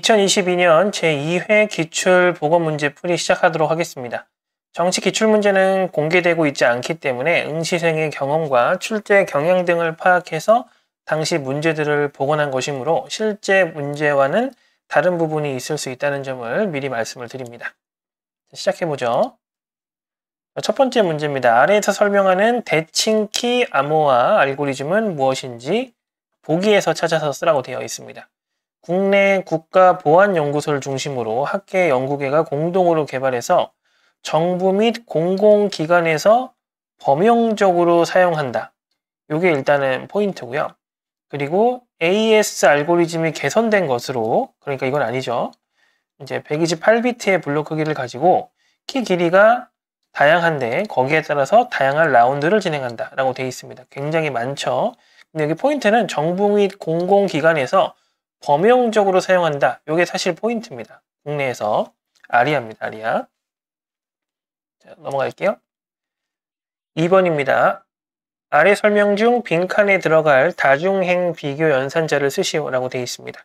2022년 제2회 기출보건문제 풀이 시작하도록 하겠습니다. 정치 기출문제는 공개되고 있지 않기 때문에 응시생의 경험과 출제 경향 등을 파악해서 당시 문제들을 복원한 것이므로 실제 문제와는 다른 부분이 있을 수 있다는 점을 미리 말씀을 드립니다. 시작해보죠. 첫 번째 문제입니다. 아래에서 설명하는 대칭키 암호화 알고리즘은 무엇인지 보기에서 찾아서 쓰라고 되어 있습니다. 국내 국가보안연구소를 중심으로 학계 연구계가 공동으로 개발해서 정부 및 공공기관에서 범용적으로 사용한다. 이게 일단은 포인트고요. 그리고 AS e 알고리즘이 개선된 것으로 그러니까 이건 아니죠. 이제 128비트의 블록 크기를 가지고 키 길이가 다양한데 거기에 따라서 다양한 라운드를 진행한다 라고 되어 있습니다. 굉장히 많죠. 근데 여기 포인트는 정부 및 공공기관에서 범용적으로 사용한다. 이게 사실 포인트입니다. 국내에서 아리아입니다. 아리아. 자, 넘어갈게요. 2번입니다. 아래 설명 중 빈칸에 들어갈 다중행 비교 연산자를 쓰시오라고 되어 있습니다.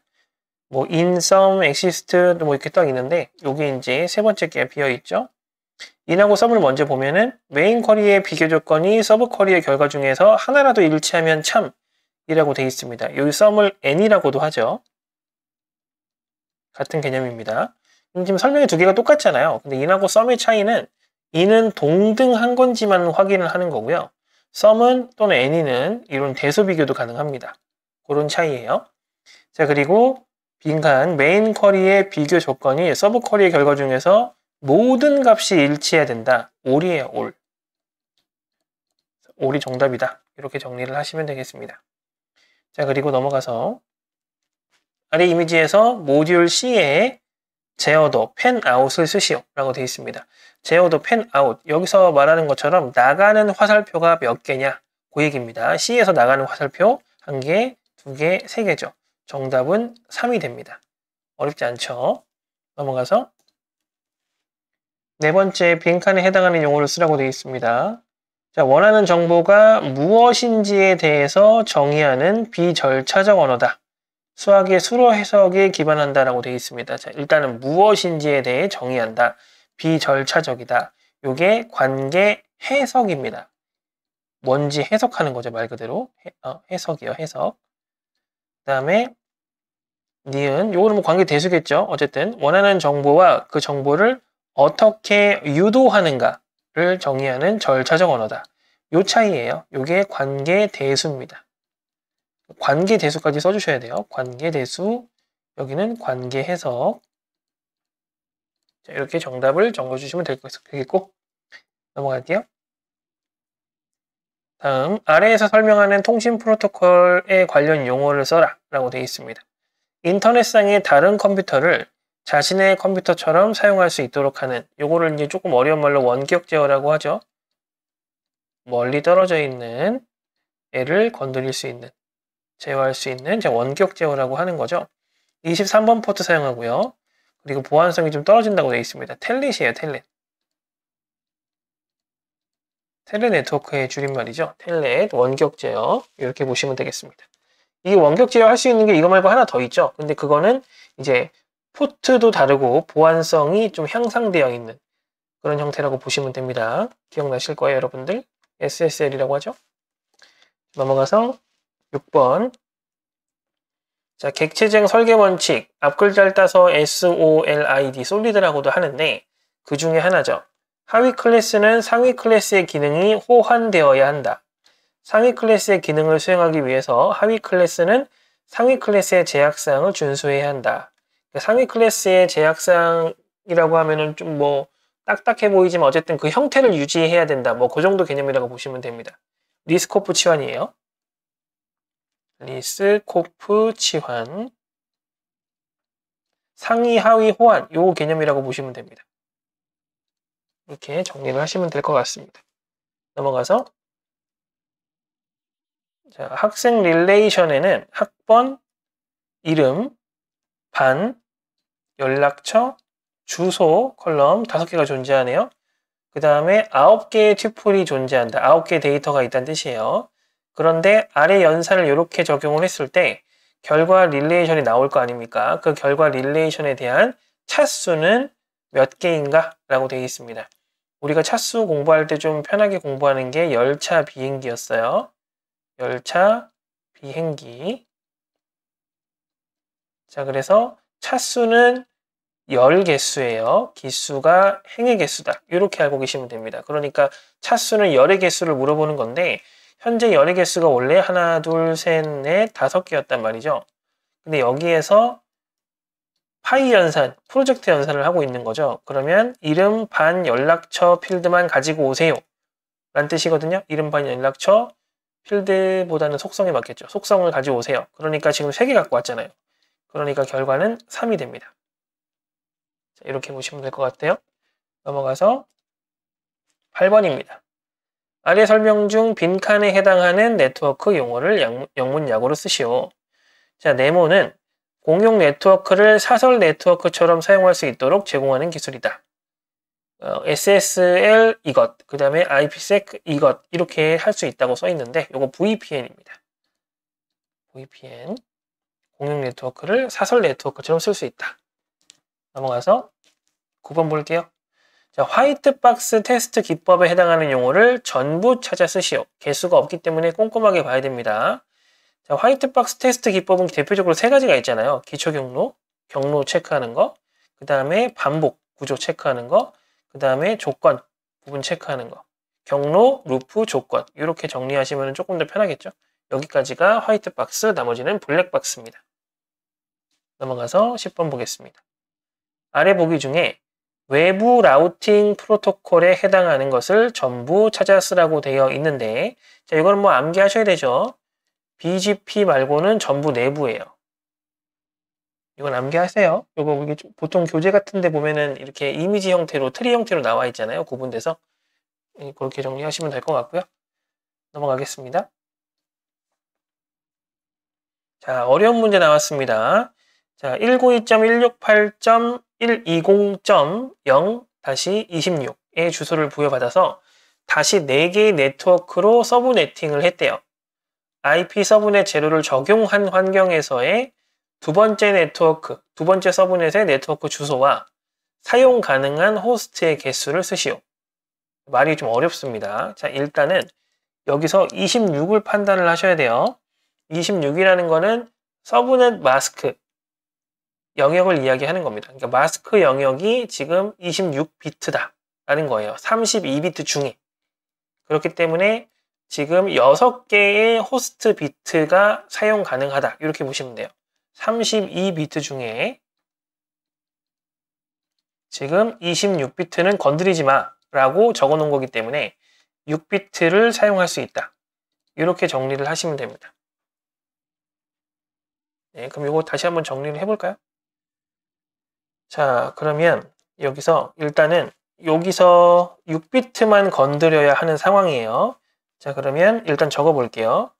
뭐 인썸, 엑시스트 뭐 이렇게 딱 있는데 여기 이제 세 번째 게 비어 있죠. 인하고 서브를 먼저 보면은 메인 쿼리의 비교 조건이 서브 쿼리의 결과 중에서 하나라도 일치하면 참 이라고 되어 있습니다. 여기 이 썸을 n이라고도 하죠. 같은 개념입니다. 지금 설명이 두 개가 똑같잖아요. 근데 in하고 썸의 차이는 in은 동등한 건지만 확인을 하는 거고요. 썸은 또는 n이는 이런 대소 비교도 가능합니다. 그런 차이예요. 자 그리고 빈칸 메인 쿼리의 비교 조건이 서브 쿼리의 결과 중에서 모든 값이 일치해야 된다. 올이에요, 올. 올이 정답이다. 이렇게 정리를 하시면 되겠습니다. 자, 그리고 넘어가서 아래 이미지에서 모듈 C에 제어도 펜아웃을 쓰시오 라고 되어 있습니다. 제어도 펜아웃 여기서 말하는 것처럼 나가는 화살표가 몇 개냐 그 얘기입니다. C에서 나가는 화살표 한 개, 두 개, 세 개죠. 정답은 3이 됩니다. 어렵지 않죠? 넘어가서 네 번째 빈칸에 해당하는 용어를 쓰라고 되어 있습니다. 자, 원하는 정보가 무엇인지에 대해서 정의하는 비절차적 언어다. 수학의 수로 해석에 기반한다라고 되어 있습니다. 자, 일단은 무엇인지에 대해 정의한다. 비절차적이다. 요게 관계 해석입니다. 뭔지 해석하는 거죠, 말 그대로. 해, 어, 해석이요, 해석. 그 다음에 니은, 요거는 뭐 관계 대수겠죠. 어쨌든 원하는 정보와 그 정보를 어떻게 유도하는가. 를 정의하는 절차적 언어다. 요 차이예요. 요게 관계 대수입니다. 관계 대수까지 써주셔야 돼요. 관계 대수, 여기는 관계 해석. 자, 이렇게 정답을 적어주시면 될것 되겠고 넘어갈게요. 다음, 아래에서 설명하는 통신 프로토콜에 관련 용어를 써라 라고 되어 있습니다. 인터넷상의 다른 컴퓨터를 자신의 컴퓨터처럼 사용할 수 있도록 하는 요거를 이제 조금 어려운 말로 원격 제어라고 하죠. 멀리 떨어져 있는 애를 건드릴 수 있는 제어할 수 있는 이제 원격 제어라고 하는 거죠. 23번 포트 사용하고요. 그리고 보안성이 좀 떨어진다고 되어 있습니다. 텔릿이에요, 텔릿. 텔넷 네트워크의 줄임말이죠. 텔넷 원격 제어 이렇게 보시면 되겠습니다. 이 원격 제어 할 수 있는 게 이거 말고 하나 더 있죠. 근데 그거는 이제 포트도 다르고 보안성이 좀 향상되어 있는 그런 형태라고 보시면 됩니다. 기억나실 거예요, 여러분들. SSL이라고 하죠. 넘어가서 6번. 자, 객체쟁 설계 원칙. 앞글자를 따서 SOLID, 솔리드라고도 하는데 그 중에 하나죠. 하위 클래스는 상위 클래스의 기능이 호환되어야 한다. 상위 클래스의 기능을 수행하기 위해서 하위 클래스는 상위 클래스의 제약사항을 준수해야 한다. 상위 클래스의 제약상이라고 하면은 좀 뭐 딱딱해 보이지만 어쨌든 그 형태를 유지해야 된다. 뭐 그 정도 개념이라고 보시면 됩니다. 리스코프 치환이에요. 리스코프 치환 상위 하위 호환 요 개념이라고 보시면 됩니다. 이렇게 정리를 하시면 될 것 같습니다. 넘어가서 자, 학생 릴레이션에는 학번, 이름, 반, 연락처, 주소 컬럼 다섯 개가 존재하네요. 그 다음에 아홉 개의 튜플이 존재한다. 아홉 개의 데이터가 있다는 뜻이에요. 그런데 아래 연산을 이렇게 적용을 했을 때 결과 릴레이션이 나올 거 아닙니까? 그 결과 릴레이션에 대한 차수는 몇 개인가? 라고 되어 있습니다. 우리가 차수 공부할 때 좀 편하게 공부하는 게 열차 비행기였어요. 열차 비행기. 자, 그래서 차수는 열 개수예요. 기수가 행의 개수다. 이렇게 알고 계시면 됩니다. 그러니까 차수는 열의 개수를 물어보는 건데 현재 열의 개수가 원래 하나, 둘, 셋, 넷, 다섯 개였단 말이죠. 근데 여기에서 파이 연산, 프로젝트 연산을 하고 있는 거죠. 그러면 이름, 반, 연락처, 필드만 가지고 오세요. 라는 뜻이거든요. 이름, 반, 연락처, 필드보다는 속성에 맞겠죠. 속성을 가지고 오세요. 그러니까 지금 3개 갖고 왔잖아요. 그러니까 결과는 3이 됩니다. 이렇게 보시면 될 것 같아요. 넘어가서 8번입니다. 아래 설명 중 빈칸에 해당하는 네트워크 용어를 영문 약으로 쓰시오. 자, 네모는 공용 네트워크를 사설 네트워크처럼 사용할 수 있도록 제공하는 기술이다. 어, SSL 이것, 그 다음에 IPsec 이것 이렇게 할 수 있다고 써 있는데 이거 VPN입니다. VPN 공용 네트워크를 사설 네트워크처럼 쓸 수 있다. 넘어가서 9번 볼게요. 자, 화이트박스 테스트 기법에 해당하는 용어를 전부 찾아 쓰시오. 개수가 없기 때문에 꼼꼼하게 봐야 됩니다. 자, 화이트박스 테스트 기법은 대표적으로 세 가지가 있잖아요. 기초 경로, 경로 체크하는 거, 그 다음에 반복, 구조 체크하는 거, 그 다음에 조건, 부분 체크하는 거. 경로, 루프, 조건 이렇게 정리하시면 조금 더 편하겠죠. 여기까지가 화이트박스, 나머지는 블랙박스입니다. 넘어가서 10번 보겠습니다. 아래 보기 중에 외부 라우팅 프로토콜에 해당하는 것을 전부 찾아 쓰라고 되어 있는데 자 이건 뭐 암기하셔야 되죠. BGP 말고는 전부 내부예요. 이건 암기하세요. 이거 보통 교재 같은데 보면은 이렇게 이미지 형태로 트리 형태로 나와 있잖아요. 구분돼서 그 예, 그렇게 정리하시면 될 것 같고요. 넘어가겠습니다. 자 어려운 문제 나왔습니다. 자 192.168. 120.0-26의 주소를 부여받아서 다시 4개의 네트워크로 서브네팅을 했대요. IP 서브넷 제로를 적용한 환경에서의 두 번째 네트워크, 두 번째 서브넷의 네트워크 주소와 사용 가능한 호스트의 개수를 쓰시오. 말이 좀 어렵습니다. 자, 일단은 여기서 26을 판단을 하셔야 돼요. 26이라는 거는 서브넷 마스크, 영역을 이야기하는 겁니다. 그러니까 마스크 영역이 지금 26비트다 라는 거예요. 32비트 중에. 그렇기 때문에 지금 6개의 호스트 비트가 사용 가능하다. 이렇게 보시면 돼요. 32비트 중에 지금 26비트는 건드리지 마 라고 적어 놓은 거기 때문에 6비트를 사용할 수 있다. 이렇게 정리를 하시면 됩니다. 네, 그럼 이거 다시 한번 정리를 해볼까요? 자, 그러면 여기서 일단은 여기서 6비트만 건드려야 하는 상황이에요. 자, 그러면 일단 적어 볼게요.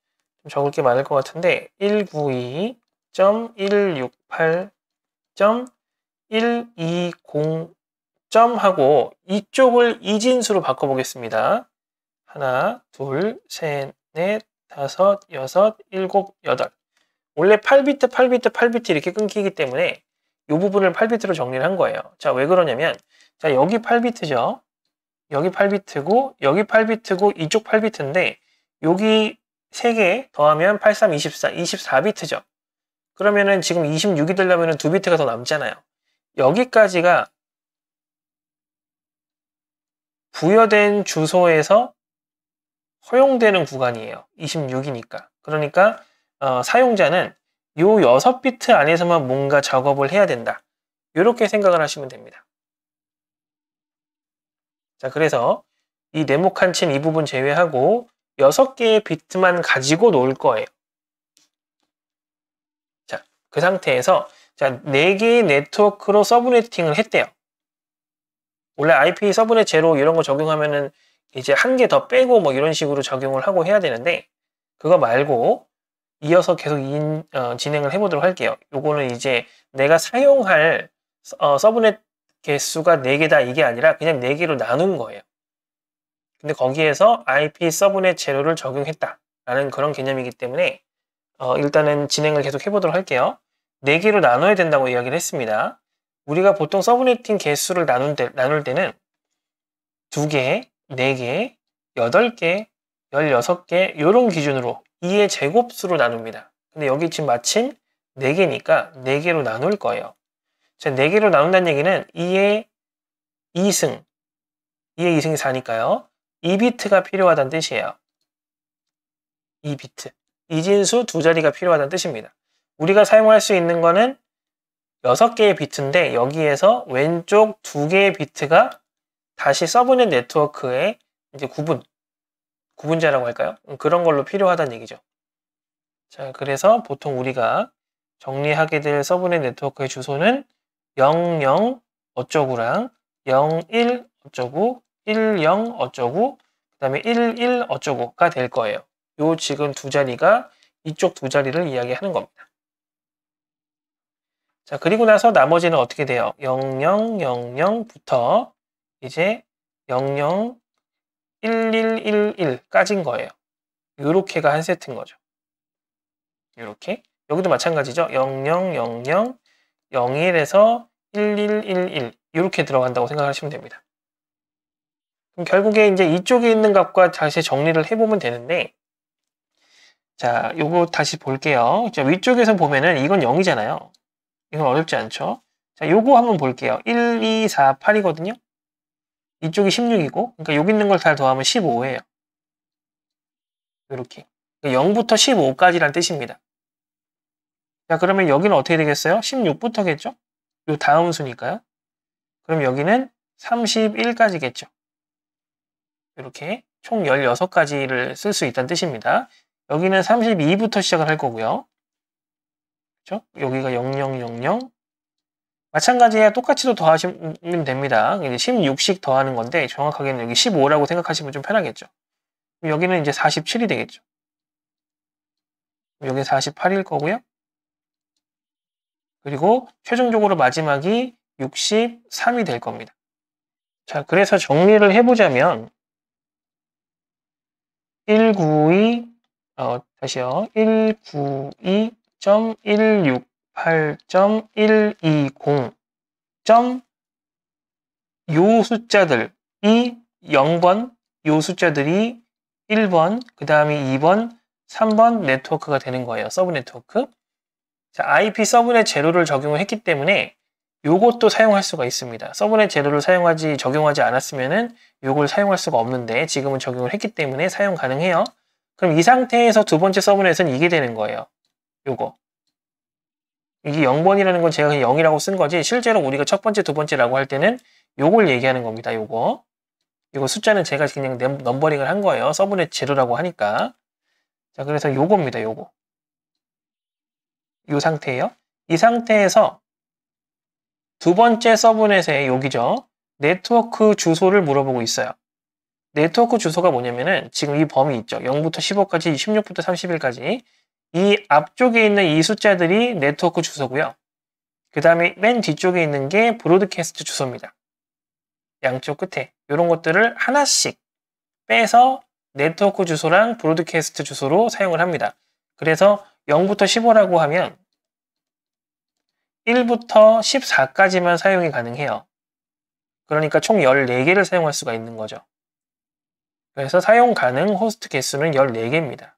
좀 적을 게 많을 것 같은데 192.168.120 점하고 이쪽을 이진수로 바꿔보겠습니다. 하나, 둘, 셋, 넷, 다섯, 여섯, 일곱, 여덟. 원래 8비트, 8비트, 8비트 이렇게 끊기기 때문에 이 부분을 8비트로 정리를 한 거예요. 자, 왜 그러냐면 자, 여기 8비트죠. 여기 8비트고 여기 8비트고 이쪽 8비트인데 여기 3개 더하면 8, 3, 24, 24비트죠. 그러면은 지금 26이 되려면 2비트가 더 남잖아요. 여기까지가 부여된 주소에서 허용되는 구간이에요. 26이니까. 그러니까 어, 사용자는 이 6비트 안에서만 뭔가 작업을 해야 된다. 이렇게 생각을 하시면 됩니다. 자, 그래서 이 네모칸 친이 부분 제외하고 6개의 비트만 가지고 놓을 거예요. 자, 그 상태에서 자, 4개의 네트워크로 서브네팅을 했대요. 원래 IP 서브넷 제로 이런 거 적용하면은 이제 한 개 더 빼고 뭐 이런 식으로 적용을 하고 해야 되는데 그거 말고 이어서 계속 인, 어, 진행을 해보도록 할게요. 요거는 이제 내가 사용할 어, 서브넷 개수가 4개다 이게 아니라 그냥 4개로 나눈 거예요. 근데 거기에서 IP 서브넷 제로를 적용했다라는 그런 개념이기 때문에 어, 일단은 진행을 계속 해보도록 할게요. 4개로 나눠야 된다고 이야기를 했습니다. 우리가 보통 서브네팅 개수를 나눈 때, 나눌 때는 2개, 4개, 8개, 16개 이런 기준으로 2의 제곱수로 나눕니다. 근데 여기 지금 마침 4개니까 4개로 나눌 거예요. 자, 4개로 나눈다는 얘기는 2의 2승, 2의 2승이 4니까요. 2비트가 필요하다는 뜻이에요. 2비트. 2진수두 자리가 필요하다는 뜻입니다. 우리가 사용할 수 있는 거는 6개의 비트인데 여기에서 왼쪽 2개의 비트가 다시 서브넷 네트워크의 이제 구분, 구분자라고 할까요? 음, 그런 걸로 필요하다는 얘기죠. 자, 그래서 보통 우리가 정리하게 될 서브넷 네트워크의 주소는 00 어쩌구랑 01 어쩌구, 10 어쩌구, 그 다음에 11 어쩌구가 될 거예요. 요 지금 두 자리가 이쪽 두 자리를 이야기하는 겁니다. 자, 그리고 나서 나머지는 어떻게 돼요? 0000부터 이제 00 1 1 1 1까진 거예요. 이렇게가 한 세트인 거죠. 이렇게 여기도 마찬가지죠. 0000 01에서 1111 이렇게 들어간다고 생각하시면 됩니다. 그럼 결국에 이제 이쪽에 있는 값과 다시 정리를 해보면 되는데 자, 요거 다시 볼게요. 자, 위쪽에서 보면은 이건 0이잖아요. 이건 어렵지 않죠? 자, 요거 한번 볼게요. 1248이거든요. 이쪽이 16이고 그러니까 여기 있는 걸 다 더하면 15예요. 이렇게 0부터 15까지란 뜻입니다. 자 그러면 여기는 어떻게 되겠어요? 16부터겠죠? 이 다음 수니까요. 그럼 여기는 31까지겠죠. 이렇게 총 16가지를 쓸 수 있다는 뜻입니다. 여기는 32부터 시작을 할 거고요. 그렇죠? 여기가 0000, 마찬가지에 똑같이도 더하시면 됩니다. 이제 16씩 더하는 건데 정확하게는 여기 15라고 생각하시면 좀 편하겠죠. 여기는 이제 47이 되겠죠. 여기 48일 거고요. 그리고 최종적으로 마지막이 63이 될 겁니다. 자, 그래서 정리를 해보자면 192 어, 다시요. 192.16 8.120. 요 숫자들이 0번, 요 숫자들이 1번, 그 다음에 2번, 3번 네트워크가 되는 거예요. 서브 네트워크. 자, IP 서브넷 제로를 적용을 했기 때문에 요것도 사용할 수가 있습니다. 서브넷 제로를 사용하지 적용하지 않았으면은 요걸 사용할 수가 없는데 지금은 적용을 했기 때문에 사용 가능해요. 그럼 이 상태에서 두 번째 서브넷은 이게 되는 거예요. 요거. 이게 0번이라는 건 제가 그냥 0이라고 쓴 거지 실제로 우리가 첫 번째, 두 번째라고 할 때는 요걸 얘기하는 겁니다. 요거. 이거 숫자는 제가 그냥 넘버링을 한 거예요. 서브넷 제로라고 하니까. 자, 그래서 요겁니다. 요거. 요 상태예요. 이 상태에서 두 번째 서브넷에 여기죠. 네트워크 주소를 물어보고 있어요. 네트워크 주소가 뭐냐면은 지금 이 범위 있죠. 0부터 15까지, 16부터 30일까지 이 앞쪽에 있는 이 숫자들이 네트워크 주소고요. 그 다음에 맨 뒤쪽에 있는 게 브로드캐스트 주소입니다. 양쪽 끝에 이런 것들을 하나씩 빼서 네트워크 주소랑 브로드캐스트 주소로 사용을 합니다. 그래서 0부터 15라고 하면 1부터 14까지만 사용이 가능해요. 그러니까 총 14개를 사용할 수가 있는 거죠. 그래서 사용 가능 호스트 개수는 14개입니다.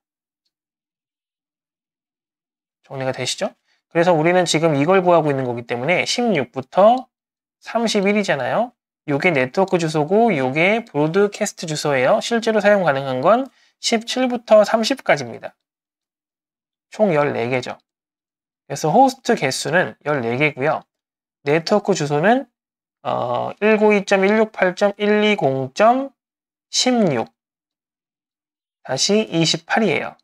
정리가 되시죠? 그래서 우리는 지금 이걸 구하고 있는 거기 때문에 16부터 31이잖아요. 요게 네트워크 주소고 요게 브로드캐스트 주소예요. 실제로 사용 가능한 건 17부터 30까지입니다. 총 14개죠. 그래서 호스트 개수는 14개고요. 네트워크 주소는 어, 192.168.120.16 다시 28이에요.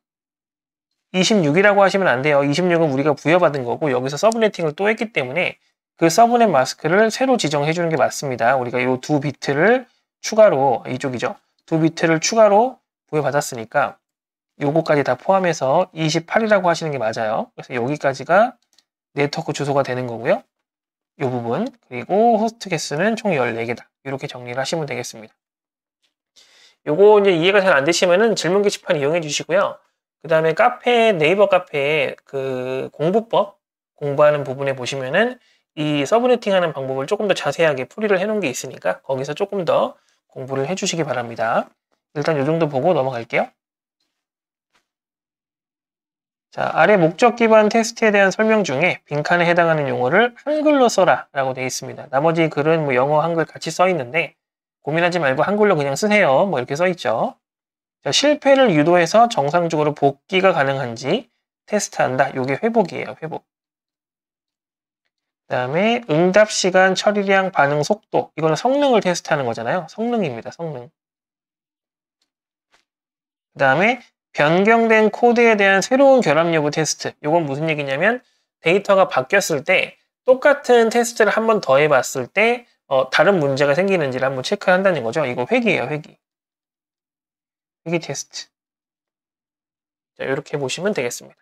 26이라고 하시면 안 돼요. 26은 우리가 부여받은 거고 여기서 서브네팅을 또 했기 때문에 그 서브넷 마스크를 새로 지정해 주는 게 맞습니다. 우리가 이 두 비트를 추가로 이쪽이죠. 두 비트를 추가로 부여받았으니까 요거까지 다 포함해서 28이라고 하시는 게 맞아요. 그래서 여기까지가 네트워크 주소가 되는 거고요. 이 부분 그리고 호스트 개수는 총 14개다. 이렇게 정리를 하시면 되겠습니다. 요거 이제 이해가 잘 안되시면 질문 게시판 이용해 주시고요. 그 다음에 카페, 네이버 카페에 그 공부법 공부하는 부분에 보시면은 이 서브네팅 하는 방법을 조금 더 자세하게 풀이를 해놓은 게 있으니까 거기서 조금 더 공부를 해주시기 바랍니다. 일단 이 정도 보고 넘어갈게요. 자, 아래 목적 기반 테스트에 대한 설명 중에 빈칸에 해당하는 용어를 한글로 써라 라고 되어 있습니다. 나머지 글은 뭐 영어, 한글 같이 써 있는데 고민하지 말고 한글로 그냥 쓰세요. 뭐 이렇게 써 있죠. 자, 실패를 유도해서 정상적으로 복귀가 가능한지 테스트한다. 이게 회복이에요. 회복. 그 다음에 응답 시간, 처리량, 반응 속도. 이거는 성능을 테스트하는 거잖아요. 성능입니다. 성능. 그 다음에 변경된 코드에 대한 새로운 결합 여부 테스트. 이건 무슨 얘기냐면 데이터가 바뀌었을 때 똑같은 테스트를 한 번 더 해봤을 때 어, 다른 문제가 생기는지를 한번 체크한다는 거죠. 이거 회기예요, 회기. 이게 제스트. 자, 이렇게 보시면 되겠습니다.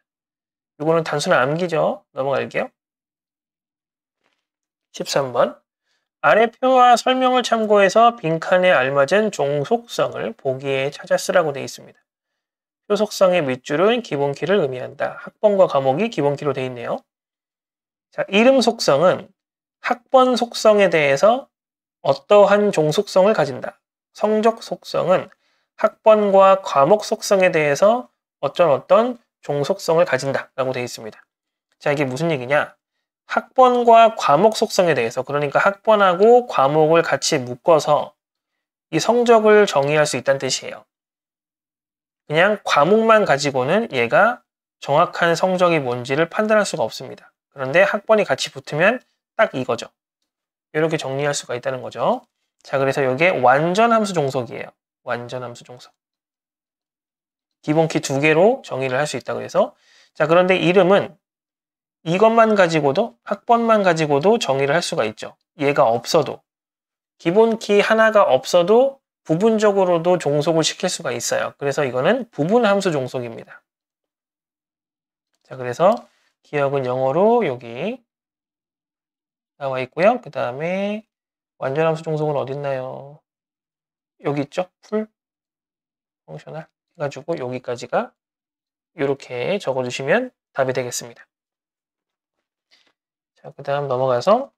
이거는 단순한 암기죠. 넘어갈게요. 13번. 아래 표와 설명을 참고해서 빈칸에 알맞은 종속성을 보기에 찾아 쓰라고 되어 있습니다. 표속성의 밑줄은 기본키를 의미한다. 학번과 과목이 기본키로 되어 있네요. 자, 이름 속성은 학번 속성에 대해서 어떠한 종속성을 가진다. 성적 속성은 학번과 과목 속성에 대해서 어떤 어떤 종속성을 가진다 라고 되어 있습니다. 자 이게 무슨 얘기냐? 학번과 과목 속성에 대해서 그러니까 학번하고 과목을 같이 묶어서 이 성적을 정의할 수 있다는 뜻이에요. 그냥 과목만 가지고는 얘가 정확한 성적이 뭔지를 판단할 수가 없습니다. 그런데 학번이 같이 붙으면 딱 이거죠. 이렇게 정리할 수가 있다는 거죠. 자, 그래서 이게 완전 함수 종속이에요. 완전함수 종속. 기본키 두 개로 정의를 할 수 있다 그래서 자 그런데 이름은 이것만 가지고도 학번만 가지고도 정의를 할 수가 있죠. 얘가 없어도 기본키 하나가 없어도 부분적으로도 종속을 시킬 수가 있어요. 그래서 이거는 부분함수 종속입니다. 자 그래서 기억은 영어로 여기 나와 있고요. 그 다음에 완전함수 종속은 어딨나요? 여기 있죠? 풀 펑셔널 해가지고 여기까지가 이렇게 적어주시면 답이 되겠습니다. 자, 그 다음 넘어가서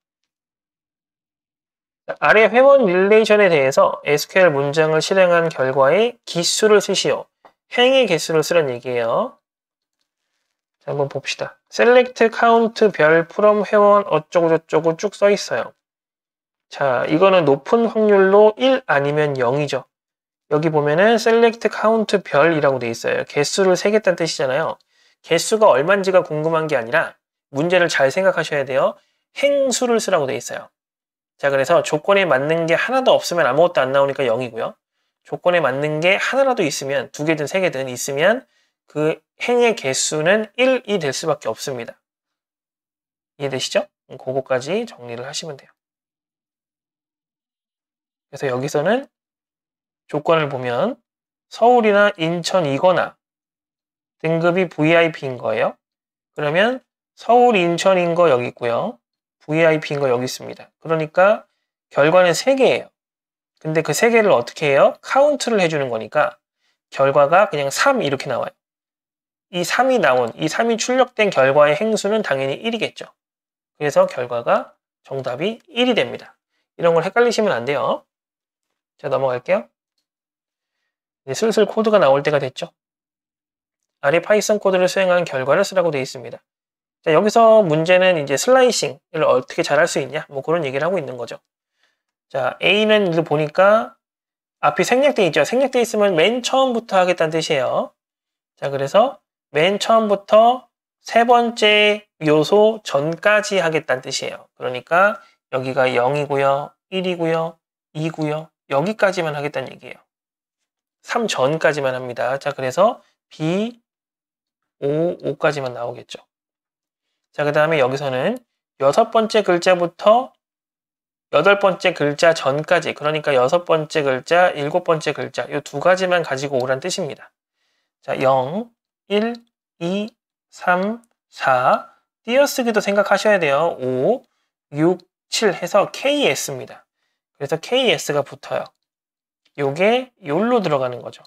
아래 회원 릴레이션에 대해서 SQL 문장을 실행한 결과의 기수를 쓰시오. 행의 개수를 쓰란 얘기예요. 자, 한번 봅시다. select count 별 from 회원 어쩌고저쩌고 쭉 써 있어요. 자, 이거는 높은 확률로 1 아니면 0이죠. 여기 보면은 select count 별이라고 돼 있어요. 개수를 세겠다는 뜻이잖아요. 개수가 얼만지가 궁금한 게 아니라 문제를 잘 생각하셔야 돼요. 행수를 쓰라고 돼 있어요. 자, 그래서 조건에 맞는 게 하나도 없으면 아무것도 안 나오니까 0이고요. 조건에 맞는 게 하나라도 있으면 두 개든 세 개든 있으면 그 행의 개수는 1이 될 수밖에 없습니다. 이해되시죠? 그거까지 정리를 하시면 돼요. 그래서 여기서는 조건을 보면 서울이나 인천이거나 등급이 VIP인 거예요. 그러면 서울, 인천인 거 여기 있고요. VIP인 거 여기 있습니다. 그러니까 결과는 3개예요. 근데 그 3개를 어떻게 해요? 카운트를 해주는 거니까 결과가 그냥 3 이렇게 나와요. 이 3이 나온, 이 3이 출력된 결과의 행수는 당연히 1이겠죠. 그래서 결과가 정답이 1이 됩니다. 이런 걸 헷갈리시면 안 돼요. 제가 넘어갈게요. 이제 슬슬 코드가 나올 때가 됐죠. 아래 파이썬 코드를 수행한 결과를 쓰라고 되어 있습니다. 자, 여기서 문제는 이제 슬라이싱을 어떻게 잘 할 수 있냐? 뭐 그런 얘기를 하고 있는 거죠. 자, A는 이거 보니까 앞이 생략돼 있죠. 생략돼 있으면 맨 처음부터 하겠다는 뜻이에요. 자, 그래서 맨 처음부터 세 번째 요소 전까지 하겠다는 뜻이에요. 그러니까 여기가 0이고요, 1이고요, 2고요, 여기까지만 하겠다는 얘기예요. 3 전까지만 합니다. 자, 그래서 B, 5, 5까지만 나오겠죠. 자, 그 다음에 여기서는 여섯 번째 글자부터 여덟 번째 글자 전까지, 그러니까 여섯 번째 글자, 일곱 번째 글자, 이 두 가지만 가지고 오란 뜻입니다. 자, 0, 1, 2, 3, 4, 띄어쓰기도 생각하셔야 돼요. 5, 6, 7 해서 k s 입니다 그래서 KS가 붙어요. 요게 욜로 들어가는 거죠.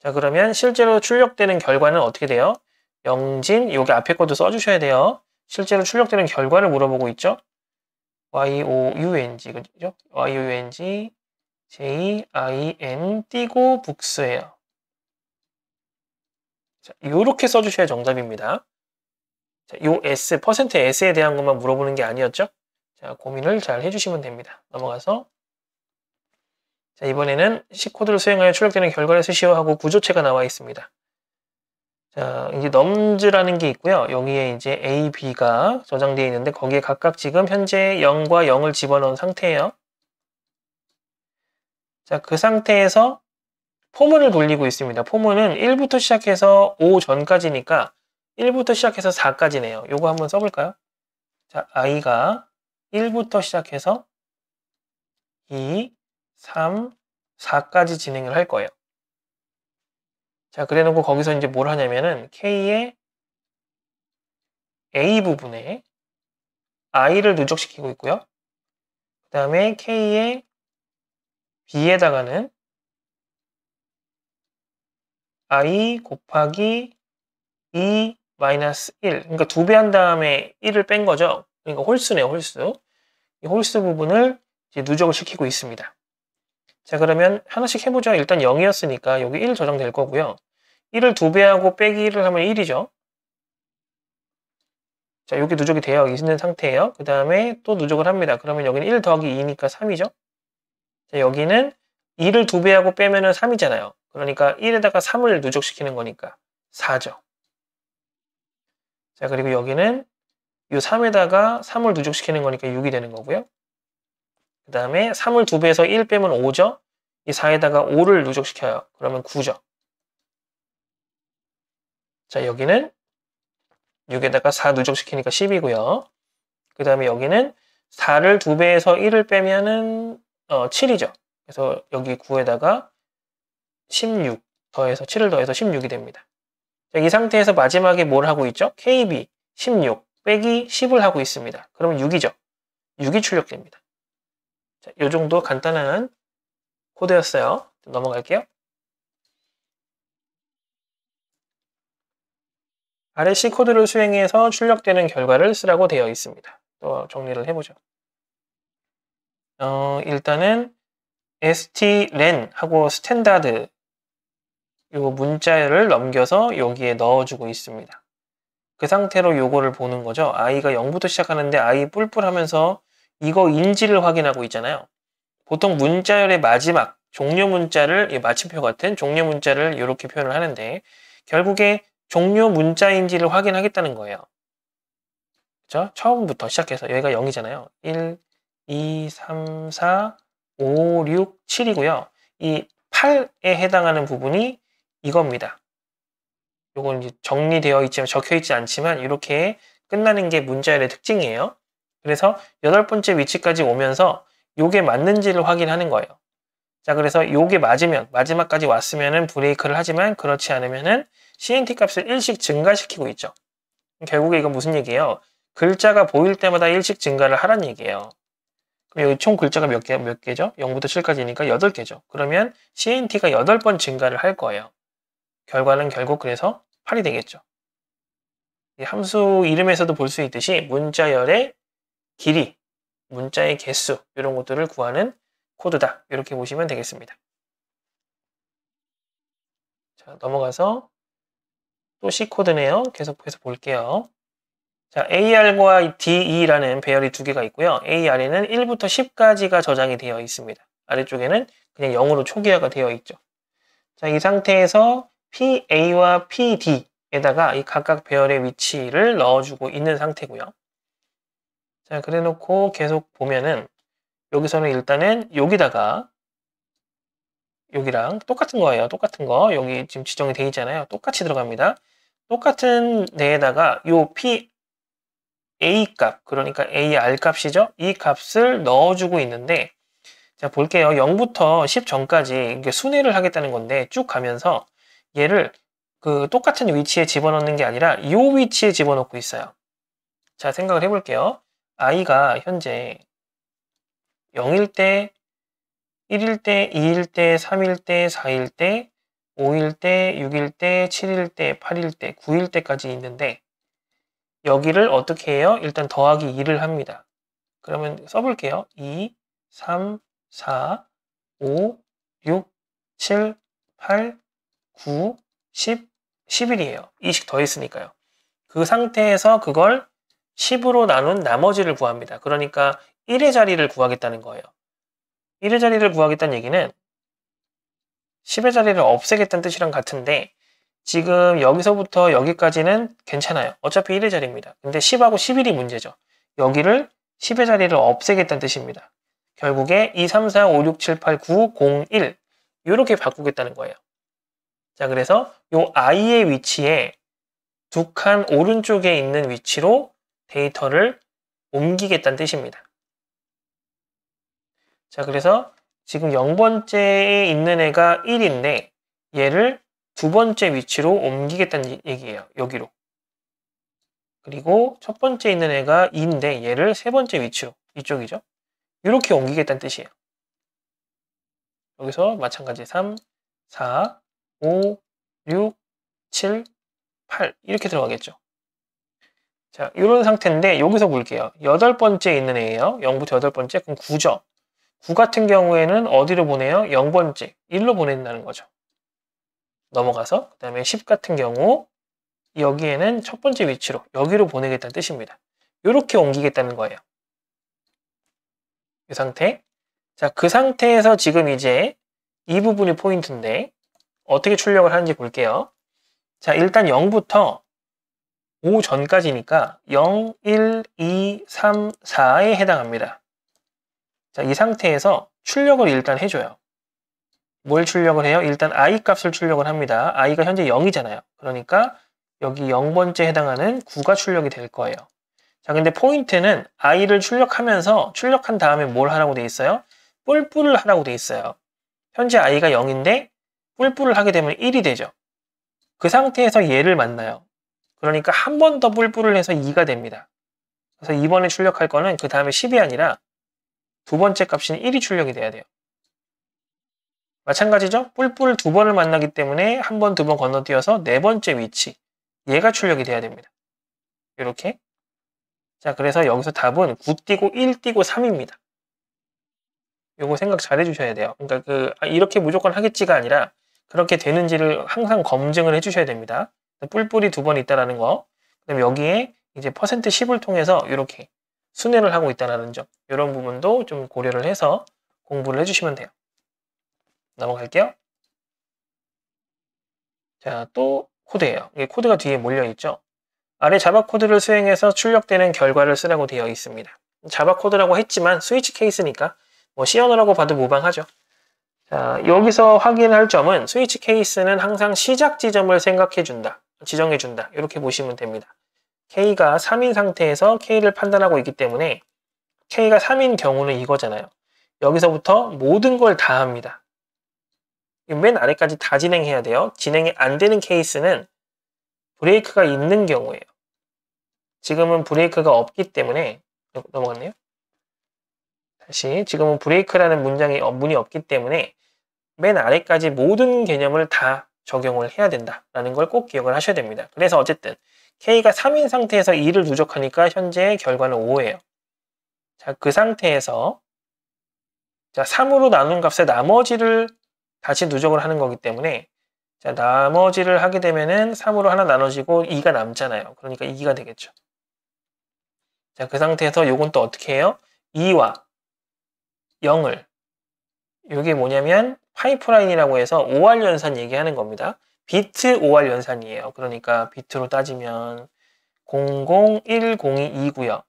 자 그러면 실제로 출력되는 결과는 어떻게 돼요? 영진 요게 앞에 것도 써주셔야 돼요. 실제로 출력되는 결과를 물어보고 있죠. YOUNG 그죠? YOUNG JIN 띄고 북스예요. 자, 요렇게 써주셔야 정답입니다. 자, 요 S, 퍼센트 %S에 대한 것만 물어보는 게 아니었죠? 자, 고민을 잘 해주시면 됩니다. 넘어가서 자, 이번에는 C코드를 수행하여 출력되는 결과를 쓰시오 하고 구조체가 나와 있습니다. 자, 이제 넘즈라는 게 있고요. 여기에 이제 A, B가 저장되어 있는데 거기에 각각 지금 현재 0과 0을 집어넣은 상태예요. 자, 그 상태에서 포문을 돌리고 있습니다. 포문은 1부터 시작해서 5 전까지니까 1부터 시작해서 4까지네요. 요거 한번 써볼까요? 자, i가 1부터 시작해서 2, 3, 4까지 진행을 할 거예요. 자, 그래 놓고 거기서 이제 뭘 하냐면은 K의 A 부분에 I를 누적시키고 있고요. 그 다음에 K의 B에다가는 I 곱하기 2 e 마이너스 1 그러니까 두 배 한 다음에 1을 뺀 거죠. 그러니까 홀수네요, 홀수. 이 홀수 부분을 누적을 시키고 있습니다. 자, 그러면 하나씩 해보죠. 일단 0이었으니까 여기 1 저장될 거고요. 1을 2배하고 빼기 1을 하면 1이죠. 자, 여기 누적이 되어 있는 상태예요. 그 다음에 또 누적을 합니다. 그러면 여기는 1 더하기 2니까 3이죠. 자, 여기는 2를 2배하고 빼면 은 3이잖아요. 그러니까 1에다가 3을 누적시키는 거니까 4죠. 자, 그리고 여기는 이 3에다가 3을 누적시키는 거니까 6이 되는 거고요. 그 다음에 3을 2배에서 1 빼면 5죠. 이 4에다가 5를 누적시켜요. 그러면 9죠. 자 여기는 6에다가 4 누적시키니까 10이고요. 그 다음에 여기는 4를 2배에서 1을 빼면은 어, 7이죠. 그래서 여기 9에다가 16 더해서 7을 더해서 16이 됩니다. 자, 이 상태에서 마지막에 뭘 하고 있죠? KB 16 빼기 10을 하고 있습니다. 그러면 6이죠. 6이 출력됩니다. 자, 이 정도 간단한 코드였어요. 넘어갈게요. RSC 코드를 수행해서 출력되는 결과를 쓰라고 되어 있습니다. 또 정리를 해보죠. 어, 일단은 stlen 하고 standard 요 문자를 넘겨서 여기에 넣어주고 있습니다. 그 상태로 요거를 보는 거죠. i가 0부터 시작하는데 i 뿔뿔 하면서 이거인지를 확인하고 있잖아요. 보통 문자열의 마지막 종료 문자를 마침표 같은 종료 문자를 이렇게 표현을 하는데 결국에 종료 문자인지를 확인하겠다는 거예요. 그죠? 처음부터 시작해서 여기가 0이잖아요. 1, 2, 3, 4, 5, 6, 7이고요. 이 8에 해당하는 부분이 이겁니다. 요건 이제 정리되어 있지만 적혀 있지 않지만 이렇게 끝나는 게 문자열의 특징이에요. 그래서 여덟 번째 위치까지 오면서 요게 맞는지를 확인하는 거예요. 자, 그래서 요게 맞으면 마지막까지 왔으면은 브레이크를 하지만 그렇지 않으면은 CNT 값을 일씩 증가시키고 있죠. 결국에 이건 무슨 얘기예요? 글자가 보일 때마다 일씩 증가를 하란 얘기예요. 그럼 여기 총 글자가 몇 개, 몇 개죠? 0부터 7까지니까 8개죠. 그러면 CNT가 8번 증가를 할 거예요. 결과는 결국 그래서 8이 되겠죠. 함수 이름에서도 볼 수 있듯이 문자열의 길이, 문자의 개수 이런 것들을 구하는 코드다. 이렇게 보시면 되겠습니다. 자, 넘어가서 또 C코드네요. 계속해서 볼게요. 자, AR과 DE라는 배열이 두 개가 있고요. AR에는 1부터 10까지가 저장이 되어 있습니다. 아래쪽에는 그냥 0으로 초기화가 되어 있죠. 자, 이 상태에서 PA와 PD에다가 이 각각 배열의 위치를 넣어주고 있는 상태고요. 자, 그래 놓고 계속 보면은 여기서는 일단은 여기다가 여기랑 똑같은 거예요. 똑같은 거. 여기 지금 지정이 돼 있잖아요. 똑같이 들어갑니다. 똑같은 데에다가 요 P A 값, 그러니까 AR 값이죠. 이 값을 넣어주고 있는데 자, 볼게요. 0부터 10 전까지 이게 순회를 하겠다는 건데 쭉 가면서 얘를 그 똑같은 위치에 집어넣는 게 아니라 이 위치에 집어넣고 있어요. 자, 생각을 해볼게요. i가 현재 0일 때, 1일 때, 2일 때, 3일 때, 4일 때, 5일 때, 6일 때, 7일 때, 8일 때, 9일 때까지 있는데 여기를 어떻게 해요? 일단 더하기 2를 합니다. 그러면 써볼게요. 2, 3, 4, 5, 6, 7, 8, 9, 10, 11이에요. 2씩 더 있으니까요. 그 상태에서 그걸 10으로 나눈 나머지를 구합니다. 그러니까 1의 자리를 구하겠다는 거예요. 1의 자리를 구하겠다는 얘기는 10의 자리를 없애겠다는 뜻이랑 같은데 지금 여기서부터 여기까지는 괜찮아요. 어차피 1의 자리입니다. 근데 10하고 11이 문제죠. 여기를 10의 자리를 없애겠다는 뜻입니다. 결국에 2, 3, 4, 5, 6, 7, 8, 9, 0, 1 이렇게 바꾸겠다는 거예요. 자, 그래서 이 i의 위치에 두 칸 오른쪽에 있는 위치로 데이터를 옮기겠다는 뜻입니다. 자, 그래서 지금 0번째에 있는 애가 1인데 얘를 두 번째 위치로 옮기겠다는 얘기예요. 여기로. 그리고 첫 번째 있는 애가 2인데 얘를 세 번째 위치로 이쪽이죠. 이렇게 옮기겠다는 뜻이에요. 여기서 마찬가지 3, 4, 5, 6, 7, 8 이렇게 들어가겠죠. 자, 이런 상태인데 여기서 볼게요. 여덟 번째 있는 애예요. 0부터 여덟 번째 그럼 9죠. 9 같은 경우에는 어디로 보내요? 0번째, 1로 보낸다는 거죠. 넘어가서 그 다음에 10 같은 경우 여기에는 첫 번째 위치로 여기로 보내겠다는 뜻입니다. 이렇게 옮기겠다는 거예요. 이 상태. 자, 그 상태에서 지금 이제 이 부분이 포인트인데 어떻게 출력을 하는지 볼게요. 자, 일단 0부터 5 전까지니까 0, 1, 2, 3, 4에 해당합니다. 자, 이 상태에서 출력을 일단 해줘요. 뭘 출력을 해요? 일단 i 값을 출력을 합니다. i가 현재 0이잖아요. 그러니까 여기 0번째 해당하는 9가 출력이 될 거예요. 자, 근데 포인트는 i를 출력하면서 출력한 다음에 뭘 하라고 돼 있어요? 뿔뿔을 하라고 돼 있어요. 현재 i가 0인데 뿔뿔을 하게 되면 1이 되죠. 그 상태에서 얘를 만나요. 그러니까 한 번 더 뿔뿔을 해서 2가 됩니다. 그래서 이번에 출력할 거는 그 다음에 10이 아니라 두 번째 값인 1이 출력이 돼야 돼요. 마찬가지죠? 뿔뿔 두 번을 만나기 때문에 한 번, 두 번 건너뛰어서 네 번째 위치 얘가 출력이 돼야 됩니다. 이렇게 자 그래서 여기서 답은 9 띄고 1 띄고 3입니다. 요거 생각 잘 해주셔야 돼요. 그러니까 그 아, 이렇게 무조건 하겠지가 아니라 그렇게 되는지를 항상 검증을 해주셔야 됩니다. 뿔뿔이 두 번 있다라는 거. 그다 여기에 이제 퍼센트 10을 통해서 이렇게 순회를 하고 있다는 라 점. 이런 부분도 좀 고려를 해서 공부를 해주시면 돼요. 넘어갈게요. 자, 또 코드예요. 이게 코드가 뒤에 몰려있죠. 아래 자바 코드를 수행해서 출력되는 결과를 쓰라고 되어 있습니다. 자바 코드라고 했지만 스위치 케이스니까 뭐 C 언어라고 봐도 무방하죠. 자, 여기서 확인할 점은 스위치 케이스는 항상 시작 지점을 생각해 준다. 지정해 준다. 이렇게 보시면 됩니다. K가 3인 상태에서 K를 판단하고 있기 때문에 K가 3인 경우는 이거잖아요. 여기서부터 모든 걸 다 합니다. 맨 아래까지 다 진행해야 돼요. 진행이 안 되는 케이스는 브레이크가 있는 경우예요. 지금은 브레이크가 없기 때문에 어, 넘어갔네요. 다시 지금은 브레이크라는 문장이 어, 문이 없기 때문에 맨 아래까지 모든 개념을 다 적용을 해야 된다라는 걸 꼭 기억을 하셔야 됩니다. 그래서 어쨌든 K가 3인 상태에서 2를 누적하니까 현재 결과는 5예요. 자, 그 상태에서 자, 3으로 나눈 값의 나머지를 다시 누적을 하는 거기 때문에 자, 나머지를 하게 되면은 3으로 하나 나눠지고 2가 남잖아요. 그러니까 2가 되겠죠. 자, 그 상태에서 요건 또 어떻게 해요? 2와 0을 이게 뭐냐면 파이프라인이라고 해서 5 r 연산 얘기하는 겁니다. 비트 5 r 연산이에요. 그러니까 비트로 따지면 00102이고요.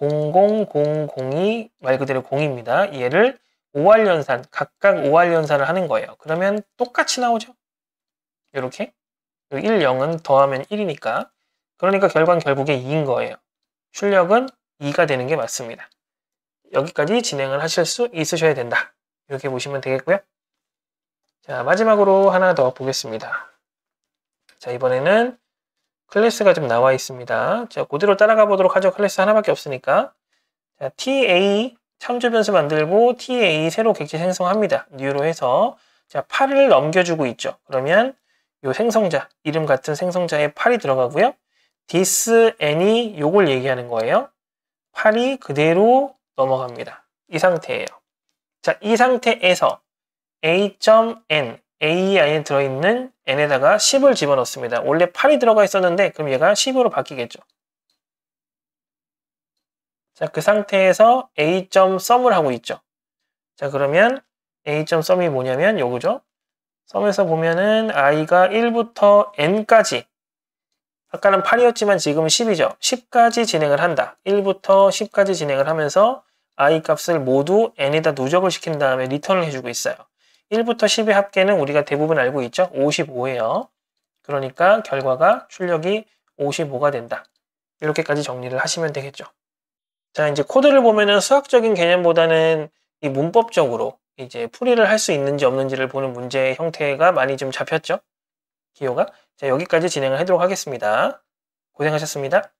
00002 말 그대로 0입니다. 얘를 5 r 연산, 각각 5 r 연산을 하는 거예요. 그러면 똑같이 나오죠. 이렇게 1, 0은 더하면 1이니까 그러니까 결과는 결국에 2인 거예요. 출력은 2가 되는 게 맞습니다. 여기까지 진행을 하실 수 있으셔야 된다. 이렇게 보시면 되겠고요. 자, 마지막으로 하나 더 보겠습니다. 자, 이번에는 클래스가 좀 나와 있습니다. 자, 그대로 따라가 보도록 하죠. 클래스 하나밖에 없으니까. 자, TA 참조 변수 만들고 TA 새로 객체 생성합니다. 뉴로 해서 자, 8을 넘겨주고 있죠. 그러면 요 생성자, 이름 같은 생성자에 8이 들어가고요. this n이 요걸 얘기하는 거예요. 8이 그대로 넘어갑니다. 이 상태예요. 자, 이 상태에서 a.n, a 안에 들어있는 n에다가 10을 집어넣습니다. 원래 8이 들어가 있었는데 그럼 얘가 10으로 바뀌겠죠. 자, 그 상태에서 a.sum을 하고 있죠. 자, 그러면 a.sum이 뭐냐면 요거죠. 썸에서 보면은 i가 1부터 n까지 아까는 8이었지만 지금 10이죠. 10까지 진행을 한다. 1부터 10까지 진행을 하면서 i 값을 모두 n에다 누적을 시킨 다음에 리턴을 해주고 있어요. 1부터 10의 합계는 우리가 대부분 알고 있죠? 55예요. 그러니까 결과가 출력이 55가 된다. 이렇게까지 정리를 하시면 되겠죠. 자, 이제 코드를 보면은 수학적인 개념보다는 이 문법적으로 이제 풀이를 할 수 있는지 없는지를 보는 문제 형태가 많이 좀 잡혔죠? 기호가? 자, 여기까지 진행을 하도록 하겠습니다. 고생하셨습니다.